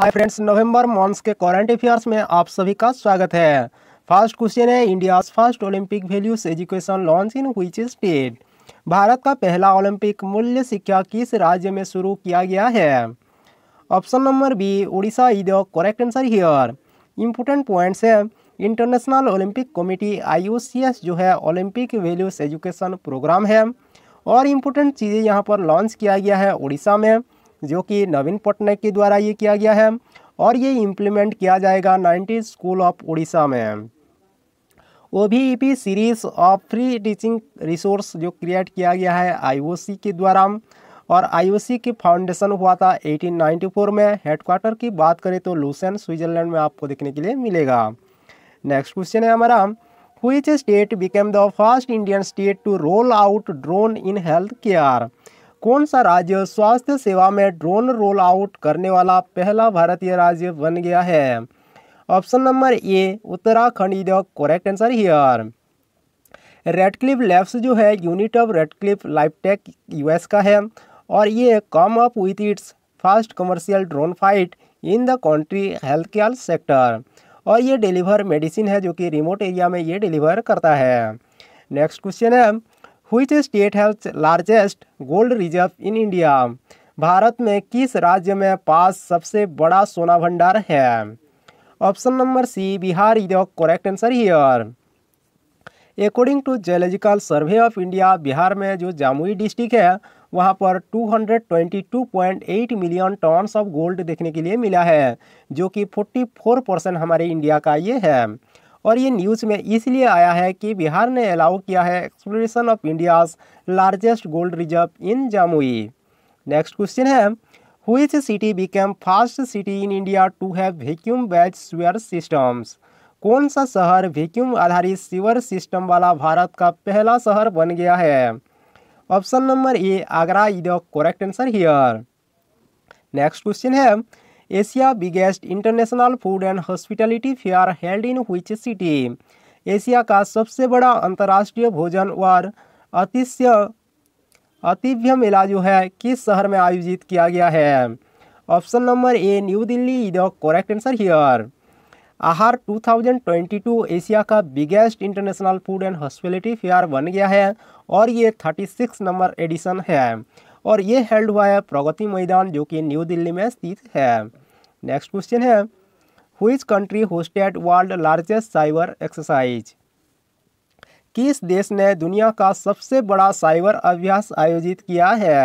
हाय friends November months के current affairs में आप सभी का स्वागत है फर्स्ट क्वेश्चन है India's first Olympic values education launch in which state Bharat का पहला ओलंपिक मूल्य शिक्षा किस राज्य में शुरू किया गया है option number B Orissa is the correct answer here important points है इंटरनेशनल ओलंपिक कमेटी आई जो है ओलंपिक वैल्यूज एजुकेशन प्रोग्राम है और इम्पोर्टेंट चीज़ें यहाँ पर लॉन्च किया गया है उड़ीसा में जो कि नवीन पटनायक के द्वारा ये किया गया है और ये इम्प्लीमेंट किया जाएगा नाइन्टी स्कूल ऑफ उड़ीसा में ओ भी series of free teaching resource जो क्रिएट किया गया है आईओसी के द्वारा और आईओसी की फाउंडेशन हुआ था 1894 में हेडक्वार्टर की बात करें तो लूसन स्विट्जरलैंड में आपको देखने के लिए मिलेगा नेक्स्ट क्वेश्चन है हमारा which state became the first Indian state to roll out drone in health care कौन सा राज्य स्वास्थ्य सेवा में ड्रोन रोल आउट करने वाला पहला भारतीय राज्य बन गया है option number A Uttarakhand is the correct answer here Redcliffe Labs जो है unit of Redcliffe Lifetech US का है और ये come up with its first commercial drone flight in the country health care sector और ये डिलीवर मेडिसिन है जो कि रिमोट एरिया में ये डिलीवर करता है नेक्स्ट क्वेश्चन है which state has largest gold reserve in India Bharat में किस राज्य में पास सबसे बड़ा सोना भंडार है option number C Bihar is the correct answer here according to Geological Survey of India Bihar में जो जामुई डिस्ट्रिक्ट है वहाँ पर 222.8 मिलियन टन्स ऑफ गोल्ड देखने के लिए मिला है जो कि 44 परसेंट हमारे इंडिया का ये है और ये न्यूज़ में इसलिए आया है कि बिहार ने अलाउ किया है exploration of India's largest gold reserve in Jamui next question है which city became first city in India to have vacuum based sewer systems कौन सा शहर वैक्यूम आधारित सीवर सिस्टम वाला भारत का पहला शहर बन गया है option number A Agra is the correct answer here next question है Asia biggest international food and hospitality fair held in which city Asia का सबसे बड़ा अंतर्राष्ट्रीय भोजन और अतिश्य अतिभ्य मेला जो है किस शहर में आयोजित किया गया है option number A New Delhi is the correct answer here Aahar 2022 Asia का biggest international food and hospitality fair बन गया है और ये 36 नंबर एडिशन है और ये हेल्ड हुआ है प्रगति मैदान जो कि न्यू दिल्ली में स्थित है नेक्स्ट क्वेश्चन है which country hosted world largest cyber exercise किस देश ने दुनिया का सबसे बड़ा साइबर अभ्यास आयोजित किया है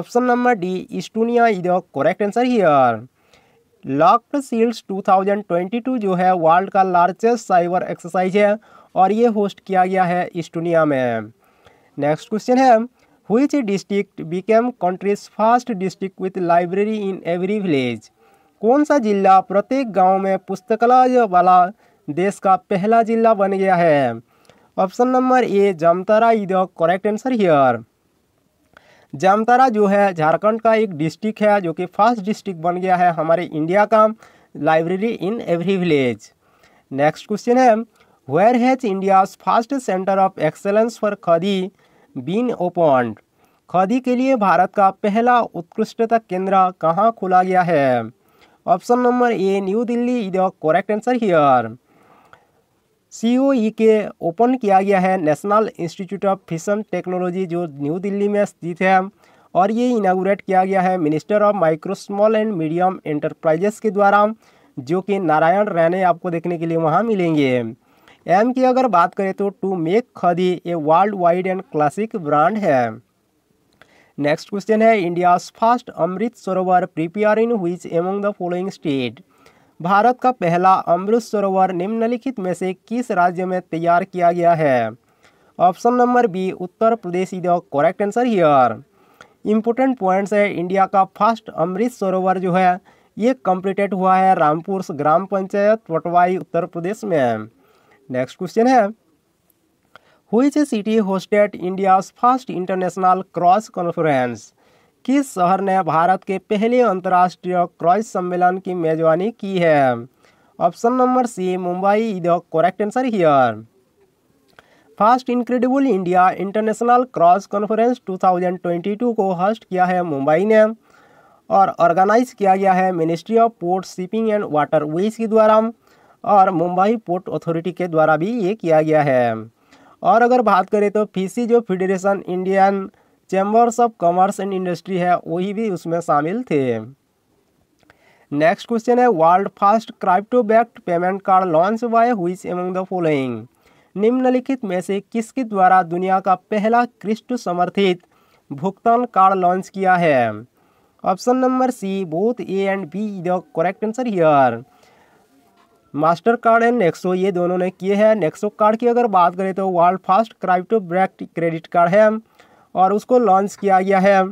option number D Estonia is the correct answer here Locked Shields 2022 जो है वर्ल्ड का लार्जेस्ट साइबर एक्सरसाइज है और ये होस्ट किया गया है इस्टोनिया में नेक्स्ट क्वेश्चन है which district became country's first district with library in every village कौन सा जिला प्रत्येक गांव में पुस्तकालय वाला देश का पहला जिला बन गया है option number A Jamtara is the correct answer here Jamtara जो है झारखंड का एक डिस्ट्रिक्ट है जो कि फर्स्ट डिस्ट्रिक्ट बन गया है हमारे इंडिया का library in every village next question है where has India's first centre of excellence for khadi been opened khadi के लिए भारत का पहला उत्कृष्टता केंद्र कहाँ खोला गया है option number A New Delhi is the correct answer here C O E के ओपन किया गया है National Institute of Fashion Technology जो न्यू दिल्ली में स्थित है और ये इनागोरेट किया गया है minister of micro small and medium enterprises के द्वारा जो कि नारायण रैने आपको देखने के लिए वहाँ मिलेंगे एम की अगर बात करें तो to make Khadi a world wide and classic brand है नेक्स्ट क्वेश्चन है India first Amrit Sarovar prepare in which among the following state Bharat का पहला अमृत सरोवर निम्नलिखित में से किस राज्य में तैयार किया गया है option number B Uttar Pradesh is the correct answer here important points है इंडिया का फर्स्ट अमृत सरोवर जो है ये कंप्लीटेड हुआ है रामपुर ग्राम पंचायत पटवाई उत्तर प्रदेश में नेक्स्ट क्वेश्चन है which city hosted India first international cruise conference किस शहर ने भारत के पहले अंतर्राष्ट्रीय क्रॉस सम्मेलन की मेजबानी की है option number C Mumbai is the correct answer here first Incredible India international cruise conference 2022 को होस्ट किया है मुंबई ने और ऑर्गेनाइज किया गया है Ministry of Port Shipping and Waterways के द्वारा और मुंबई पोर्ट अथॉरिटी के द्वारा भी ये किया गया है और अगर बात करें तो फीसी जो federation Indian chambers of commerce and industry है वही भी उसमें शामिल थे नेक्स्ट क्वेश्चन है world first crypto backed payment card launch by which among the following निम्नलिखित में से किसके द्वारा दुनिया का पहला क्रिस्ट समर्थित भुगतान कार्ड लॉन्च किया है option number C both A and B the correct answer here Mastercard and Nexo ये दोनों ने किए हैं नेक्सो कार्ड की अगर बात करें तो वर्ल्ड फास्ट क्राइप्टो ब्रैक क्रेडिट कार्ड है और उसको लॉन्च किया गया है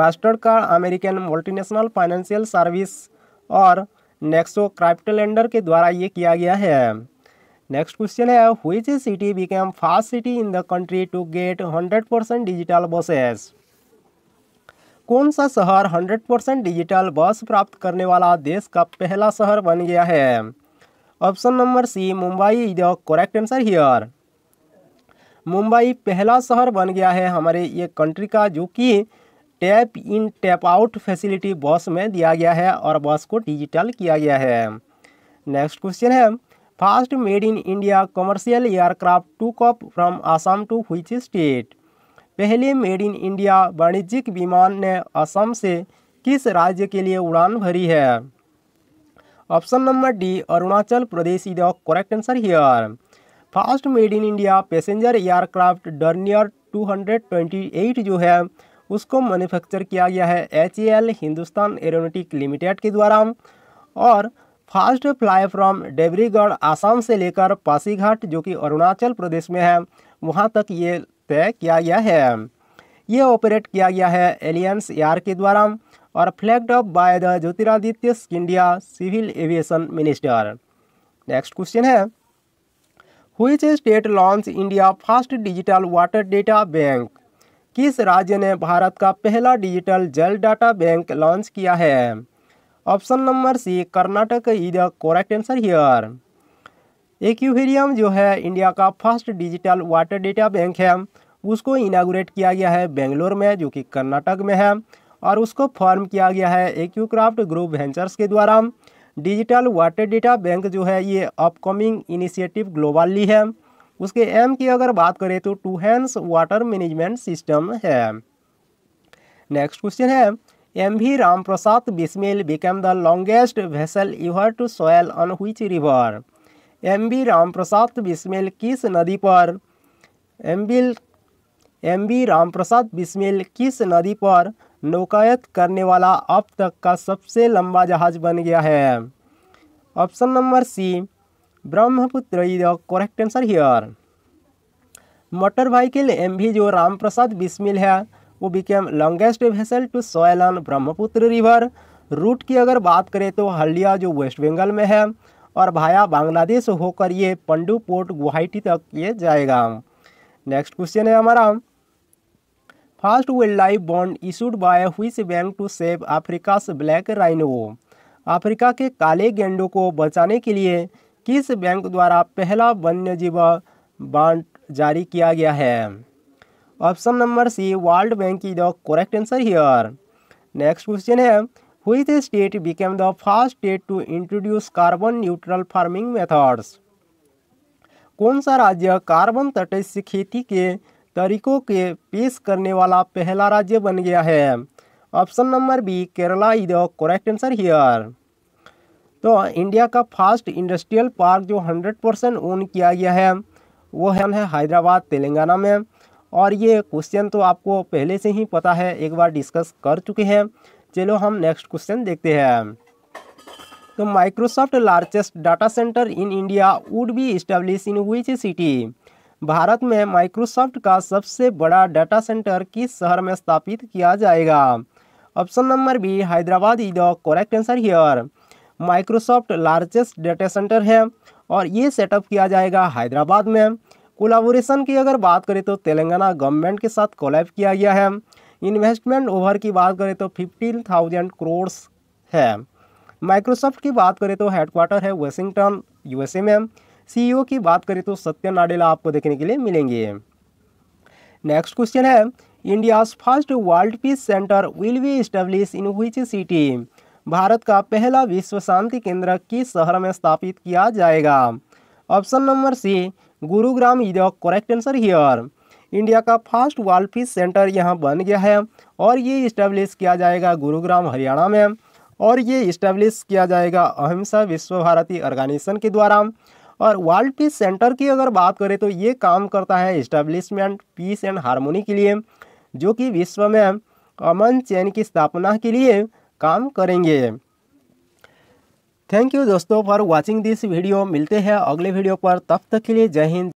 Mastercard American multinational financial service और नेक्सो क्राइप्टो लेंडर के द्वारा ये किया गया है नेक्स्ट क्वेश्चन है which city became first city in the country to get hundred percent digital buses कौन सा शहर 100 परसेंट डिजिटल बस प्राप्त करने वाला देश का पहला शहर बन गया है option number C Mumbai is the correct answer here Mumbai पहला शहर बन गया है हमारे ये कंट्री का जो कि tap in tap out facility bus में दिया गया है और बस को डिजिटल किया गया है नेक्स्ट क्वेश्चन है first made in India commercial aircraft took off from Assam to which state पहले मेड इन इंडिया वाणिज्यिक विमान ने असम से किस राज्य के लिए उड़ान भरी है option number D Arunachal Pradesh is the correct answer here first made in India passenger aircraft Dornier 228 जो है उसको मैन्युफैक्चर किया गया है एच हिंदुस्तान एरोनोटिक लिमिटेड के द्वारा और first fly from Dibrugarh Assam से लेकर पासीघाट जो कि अरुणाचल प्रदेश में है वहाँ तक ये तय किया गया है यह ऑपरेट किया गया है एलियंस एयर के द्वारा और flagged up by the Jyotiraditya India civil aviation minister next question है which state launch India first digital water data bank किस राज्य ने भारत का पहला डिजिटल जल डाटा बैंक लॉन्च किया है option number C Karnataka is the correct answer here Aquaverium जो है इंडिया का first digital water data bank है उसको इनागोरेट किया गया है बेंगलोर में जो कि कर्नाटक में है और उसको फॉर्म किया गया है एक्यू क्राफ्ट ग्रुप वेंचर्स के द्वारा डिजिटल वाटर डेटा बैंक जो है ये अपकमिंग इनिशिएटिव ग्लोबली है उसके एम की अगर बात करें तो to enhance water management system है नेक्स्ट क्वेश्चन है M V Ram Prasad Bismil became the longest vessel ever to sail on which river M V Ram Prasad Bismil किस नदी पर एम बिल एम बी रामप्रसाद बिस्मिल किस नदी पर नौकायत करने वाला अब तक का सबसे लंबा जहाज बन गया है option number C Brahmaputra is correct answer here motor vehicle M V जो रामप्रसाद बिस्मिल है वो became longest vessel to sail on Brahmaputra river route की अगर बात करें तो हल्डिया जो वेस्ट बंगाल में है और भाया बांग्लादेश होकर ये पंडू पोर्ट गुवाहाटी तक ये जाएगा नेक्स्ट क्वेश्चन है हमारा first wild life bond issued by which bank to save Africa's black rhino Africa के काले गेंडो को बचाने के लिए किस बैंक द्वारा पहला वन्यजीव बॉन्ड जारी किया गया है option number C world bank is the correct answer here next question है which state became the first state to introduce carbon neutral farming methods कौन सा राज्य कार्बन तटस्थ खेती के तरीकों के पेश करने वाला पहला राज्य बन गया है option number B Kerala is the correct answer here तो इंडिया का फर्स्ट इंडस्ट्रियल पार्क जो 100 परसेंट ओन किया गया है वो है हैदराबाद तेलंगाना में और ये क्वेश्चन तो आपको पहले से ही पता है एक बार डिस्कस कर चुके हैं चलो हम नेक्स्ट क्वेश्चन देखते हैं तो Microsoft largest data centre in India would be establish in which city Bharat में माइक्रोसॉफ्ट का सबसे बड़ा डाटा सेंटर किस शहर में स्थापित किया जाएगा option number B Hyderabad is the correct answer here Microsoft largest data centre है और ये सेटअप किया जाएगा हैदराबाद में कोलाबोरेशन की अगर बात करें तो तेलंगाना गवर्नमेंट के साथ कोलैब किया गया है इन्वेस्टमेंट ओवर की बात करें तो फिफ्टीन थाउजेंड करोड़ है माइक्रोसॉफ्ट की बात करें तो हेडक्वार्टर है वाशिंगटन यूएसए में सीईओ e की बात करें तो सत्य नाडेला आपको देखने के लिए मिलेंगे नेक्स्ट क्वेश्चन है India first world peace centre will be establish in which city Bharat का पहला विश्व शांति केंद्र किस शहर में स्थापित किया जाएगा option number C Gurugram is a correct answer here India का फर्स्ट वर्ल्ड पीस सेंटर यहाँ बन गया है और ये इस्टेब्लिश किया जाएगा गुरुग्राम हरियाणा में और ये इस्टेब्लिश किया जाएगा अहिंसा विश्व भारती ऑर्गेनाइजेशन के द्वारा और वर्ल्ड पीस सेंटर की अगर बात करें तो ये काम करता है इस्टेब्लिशमेंट पीस एंड हारमोनी के लिए जो कि विश्व में अमन चैन की स्थापना के लिए काम करेंगे थैंक यू दोस्तों फॉर वॉचिंग दिस वीडियो मिलते हैं अगले वीडियो पर तब तक के लिए जय हिंद